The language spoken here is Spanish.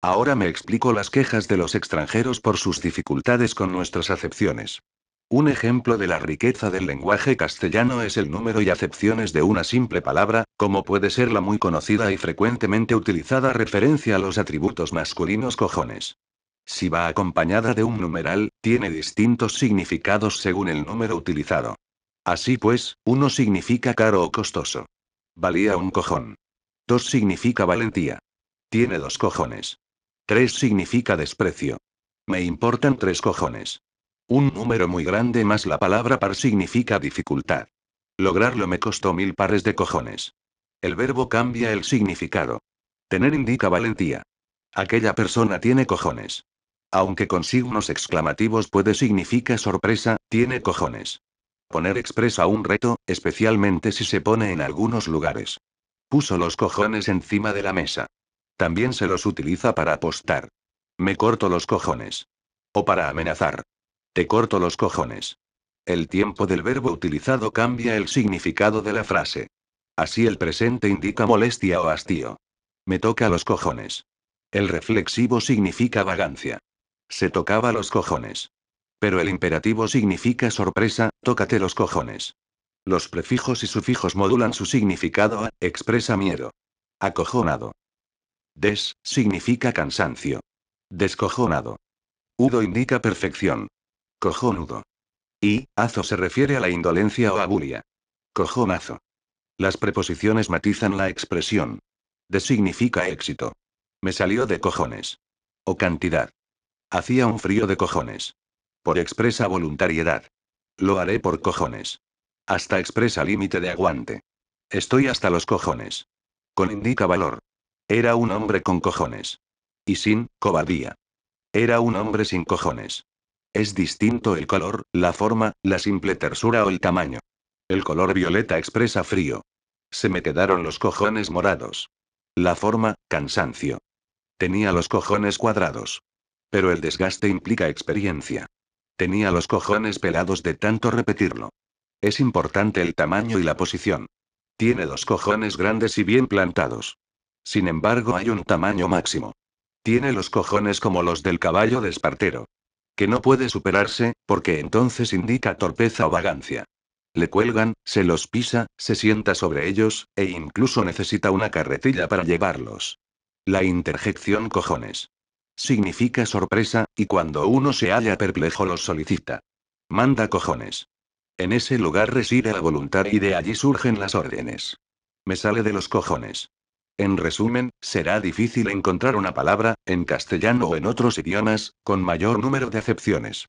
Ahora me explico las quejas de los extranjeros por sus dificultades con nuestras acepciones. Un ejemplo de la riqueza del lenguaje castellano es el número y acepciones de una simple palabra, como puede ser la muy conocida y frecuentemente utilizada referencia a los atributos masculinos cojones. Si va acompañada de un numeral, tiene distintos significados según el número utilizado. Así pues, uno significa caro o costoso. Valía un cojón. Dos significa valentía. Tiene dos cojones. Tres significa desprecio. Me importan tres cojones. Un número muy grande más la palabra par significa dificultad. Lograrlo me costó mil pares de cojones. El verbo cambia el significado. Tener indica valentía. Aquella persona tiene cojones. Aunque con signos exclamativos puede significa sorpresa, tiene cojones. Poner expresa un reto, especialmente si se pone en algunos lugares. Puso los cojones encima de la mesa. También se los utiliza para apostar. Me corto los cojones. O para amenazar. Te corto los cojones. El tiempo del verbo utilizado cambia el significado de la frase. Así el presente indica molestia o hastío. Me toca los cojones. El reflexivo significa vagancia. Se tocaba los cojones. Pero el imperativo significa sorpresa, tócate los cojones. Los prefijos y sufijos modulan su significado a, expresa miedo. Acojonado. Des, significa cansancio. Descojonado. Udo indica perfección. Cojonudo. Y, azo se refiere a la indolencia o abulia. Cojonazo. Las preposiciones matizan la expresión. Des- significa éxito. Me salió de cojones. O cantidad. Hacía un frío de cojones. Por expresa voluntariedad. Lo haré por cojones. Hasta expresa límite de aguante. Estoy hasta los cojones. Con indica valor. Era un hombre con cojones. Y sin cobardía. Era un hombre sin cojones. Es distinto el color, la forma, la simple tersura o el tamaño. El color violeta expresa frío. Se me quedaron los cojones morados. La forma, cansancio. Tenía los cojones cuadrados. Pero el desgaste implica experiencia. Tenía los cojones pelados de tanto repetirlo. Es importante el tamaño y la posición. Tiene dos cojones grandes y bien plantados. Sin embargo, hay un tamaño máximo. Tiene los cojones como los del caballo de Espartero. Que no puede superarse, porque entonces indica torpeza o vagancia. Le cuelgan, se los pisa, se sienta sobre ellos, e incluso necesita una carretilla para llevarlos. La interjección cojones. Significa sorpresa, y cuando uno se halla perplejo los solicita. Manda cojones. En ese lugar reside la voluntad y de allí surgen las órdenes. Me sale de los cojones. En resumen, será difícil encontrar una palabra, en castellano o en otros idiomas, con mayor número de acepciones.